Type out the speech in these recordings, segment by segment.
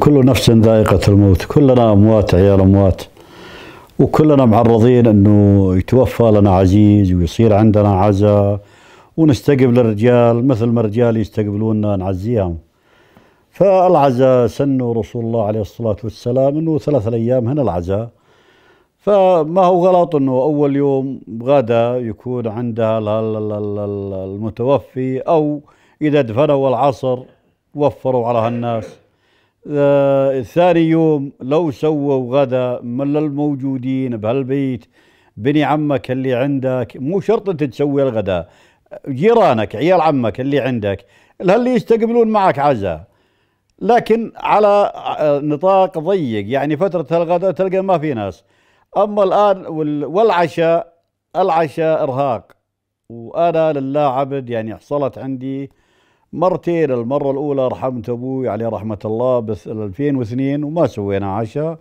كل نفس ذائقة الموت كلنا أموات عيال أموات وكلنا معرضين أنه يتوفى لنا عزيز ويصير عندنا عزاء ونستقبل الرجال مثل ما الرجال يستقبلونا نعزيهم فالعزاء سنوا رسول الله عليه الصلاة والسلام أنه ثلاثة أيام هنا العزاء فما هو غلط أنه أول يوم غدا يكون عندها المتوفي أو إذا دفنوا العصر وفروا على هالناس ثاني يوم لو سووا غدا من الموجودين بهالبيت بني عمك اللي عندك مو شرط انت تسوي الغداء جيرانك عيال عمك اللي عندك اللي يستقبلون معك عزاء لكن على نطاق ضيق يعني فترة الغداء تلقى ما في ناس أما الآن والعشاء العشاء إرهاق وأنا لله عبد يعني حصلت عندي مرتين المرة الأولى رحمت أبوي عليه رحمة الله بس 2002 وما سوينا عشاء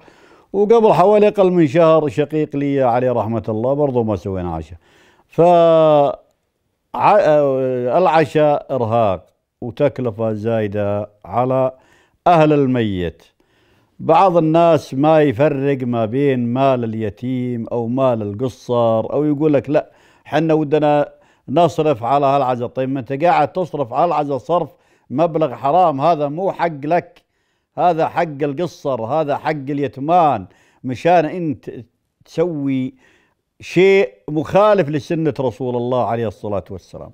وقبل حوالي أقل من شهر شقيق لي عليه رحمة الله برضه ما سوينا عشاء ف العشاء إرهاق وتكلفة زايدة على أهل الميت بعض الناس ما يفرق ما بين مال اليتيم أو مال القصر أو يقول لك لا حنا ودنا نصرف على هالعزة طيب ما انت قاعد تصرف على العزة صرف مبلغ حرام هذا مو حق لك هذا حق القصر هذا حق اليتمان مشان انت تسوي شيء مخالف لسنة رسول الله عليه الصلاة والسلام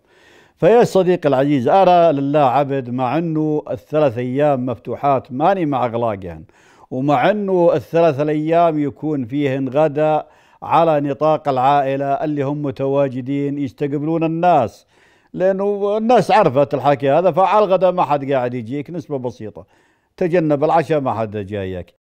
فيا صديقي العزيز أنا لله عبد مع أنه الثلاث أيام مفتوحات ماني مع أغلاقهن ومع أنه الثلاث الأيام يكون فيهن غدا على نطاق العائلة اللي هم متواجدين يستقبلون الناس لأنه الناس عرفت الحكي هذا فعلى الغداء ما حد قاعد يجيك نسبة بسيطة تجنب العشاء ما حد جايك